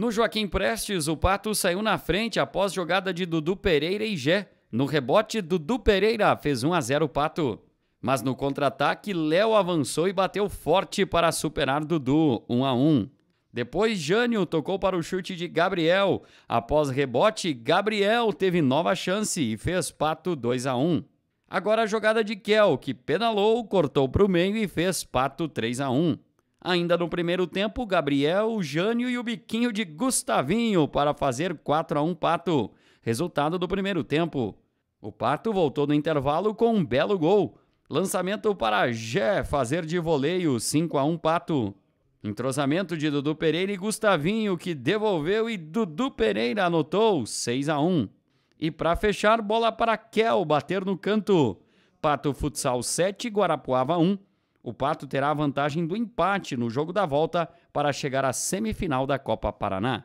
No Joaquim Prestes, o Pato saiu na frente após jogada de Dudu Pereira e Gé. No rebote, Dudu Pereira fez 1 a 0 o Pato. Mas no contra-ataque, Léo avançou e bateu forte para superar Dudu, 1 a 1. Depois, Jânio tocou para o chute de Gabriel. Após rebote, Gabriel teve nova chance e fez Pato 2 a 1. Agora a jogada de Kel, que pedalou, cortou para o meio e fez Pato 3 a 1. Ainda no primeiro tempo, Gabriel, Jânio e o biquinho de Gustavinho para fazer 4 a 1 Pato. Resultado do primeiro tempo. O Pato voltou no intervalo com um belo gol. Lançamento para Jé fazer de voleio 5 a 1 Pato. Entrosamento de Dudu Pereira e Gustavinho que devolveu e Dudu Pereira anotou 6 a 1. E para fechar, bola para Kel bater no canto. Pato Futsal 7, Guarapuava 1 o Pato terá a vantagem do empate no jogo da volta para chegar à semifinal da Copa Paraná.